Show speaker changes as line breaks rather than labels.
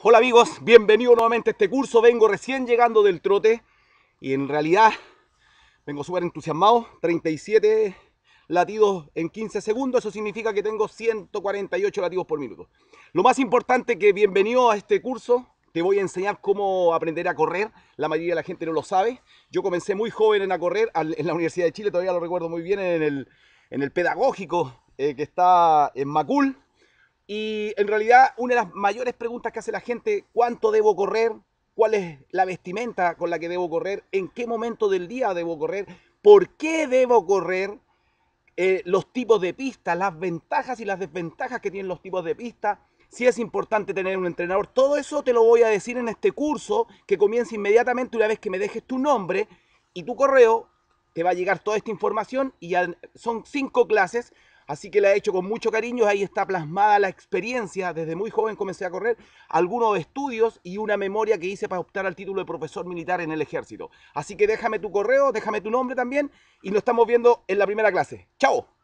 Hola amigos, bienvenido nuevamente a este curso. Vengo recién llegando del trote y en realidad vengo súper entusiasmado. 37 latidos en 15 segundos, eso significa que tengo 148 latidos por minuto. Lo más importante que bienvenido a este curso, te voy a enseñar cómo aprender a correr. La mayoría de la gente no lo sabe. Yo comencé muy joven en a correr en la Universidad de Chile, todavía lo recuerdo muy bien, en el, pedagógico eh, que está en Macul y en realidad una de las mayores preguntas que hace la gente, ¿cuánto debo correr? ¿Cuál es la vestimenta con la que debo correr? ¿En qué momento del día debo correr? ¿Por qué debo correr? Eh, los tipos de pistas, las ventajas y las desventajas que tienen los tipos de pistas, si es importante tener un entrenador, todo eso te lo voy a decir en este curso que comienza inmediatamente una vez que me dejes tu nombre y tu correo, te va a llegar toda esta información y son cinco clases Así que la he hecho con mucho cariño, ahí está plasmada la experiencia, desde muy joven comencé a correr, algunos estudios y una memoria que hice para optar al título de profesor militar en el ejército. Así que déjame tu correo, déjame tu nombre también y nos estamos viendo en la primera clase. ¡Chao!